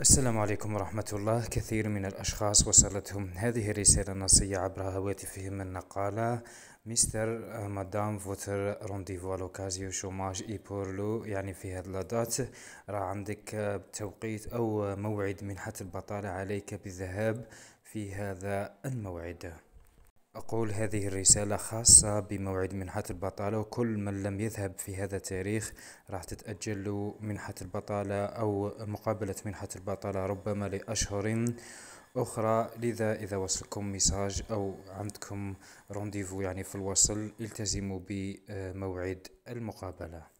السلام عليكم ورحمة الله كثير من الأشخاص وصلتهم هذه الرسالة النصية عبر هواتفهم النقالة مستر آه، مدام فوتر رونديفو لوكازيو شوماج اي بورلو يعني في هاد لادات راه عندك آه، توقيت أو موعد منحة البطالة عليك بالذهاب في هذا الموعد أقول هذه الرسالة خاصة بموعد منحة البطالة وكل من لم يذهب في هذا التاريخ راح تتأجل منحة البطالة أو مقابلة منحة البطالة ربما لأشهر أخرى لذا إذا وصلكم ميساج أو عندكم رونديفو يعني في الوصل التزموا بموعد المقابلة